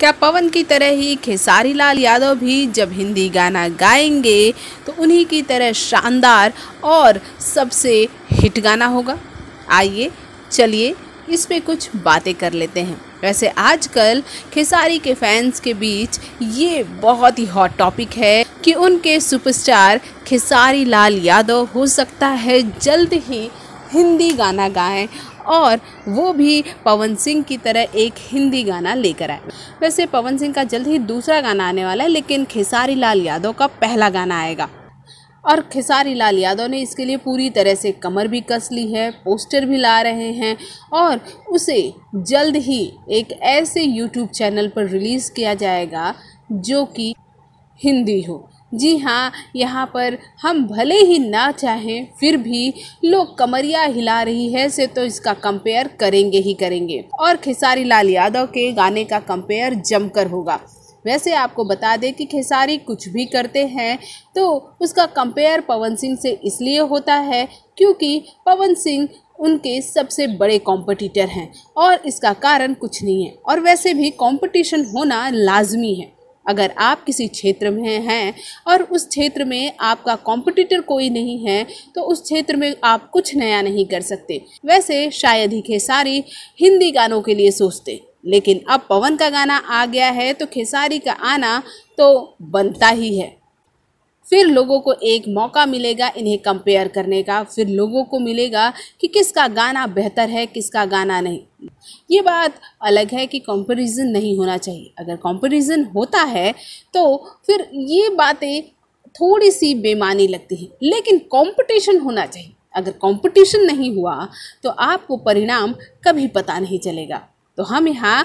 क्या पवन की तरह ही खेसारी लाल यादव भी जब हिंदी गाना गाएंगे तो उन्हीं की तरह शानदार और सबसे हिट गाना होगा आइए चलिए इस पे कुछ बातें कर लेते हैं वैसे आजकल खेसारी के फैंस के बीच ये बहुत ही हॉट टॉपिक है कि उनके सुपरस्टार खेसारी लाल यादव हो सकता है जल्द ही हिंदी गाना गाएं और वो भी पवन सिंह की तरह एक हिंदी गाना लेकर आए वैसे पवन सिंह का जल्द ही दूसरा गाना आने वाला है लेकिन खेसारी लाल यादव का पहला गाना आएगा और खेसारी लाल यादव ने इसके लिए पूरी तरह से कमर भी कस ली है पोस्टर भी ला रहे हैं और उसे जल्द ही एक ऐसे यूट्यूब चैनल पर रिलीज़ किया जाएगा जो कि हिंदी हो जी हाँ यहाँ पर हम भले ही ना चाहें फिर भी लोग कमरिया हिला रही है से तो इसका कंपेयर करेंगे ही करेंगे और खेसारी लाल यादव के गाने का कंपेयर जमकर होगा वैसे आपको बता दें कि खेसारी कुछ भी करते हैं तो उसका कंपेयर पवन सिंह से इसलिए होता है क्योंकि पवन सिंह उनके सबसे बड़े कॉम्पिटिटर हैं और इसका कारण कुछ नहीं है और वैसे भी कॉम्पटिशन होना लाजमी है अगर आप किसी क्षेत्र में हैं और उस क्षेत्र में आपका कॉम्पिटिटर कोई नहीं है तो उस क्षेत्र में आप कुछ नया नहीं कर सकते वैसे शायद ही खेसारी हिंदी गानों के लिए सोचते लेकिन अब पवन का गाना आ गया है तो खेसारी का आना तो बनता ही है फिर लोगों को एक मौका मिलेगा इन्हें कंपेयर करने का फिर लोगों को मिलेगा कि किसका गाना बेहतर है किसका गाना नहीं ये बात अलग है कि कंपैरिजन नहीं होना चाहिए अगर कंपैरिजन होता है तो फिर ये बातें थोड़ी सी बेमानी लगती हैं लेकिन कंपटीशन होना चाहिए अगर कंपटीशन नहीं हुआ तो आपको परिणाम कभी पता नहीं चलेगा तो हम यहाँ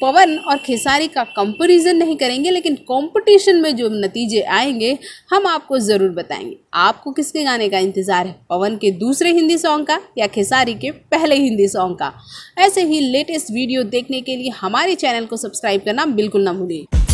पवन और खेसारी का कंपैरिजन नहीं करेंगे लेकिन कंपटीशन में जो नतीजे आएंगे हम आपको ज़रूर बताएंगे आपको किसके गाने का इंतज़ार है पवन के दूसरे हिंदी सॉन्ग का या खेसारी के पहले हिंदी सॉन्ग का ऐसे ही लेटेस्ट वीडियो देखने के लिए हमारे चैनल को सब्सक्राइब करना बिल्कुल ना भूलिए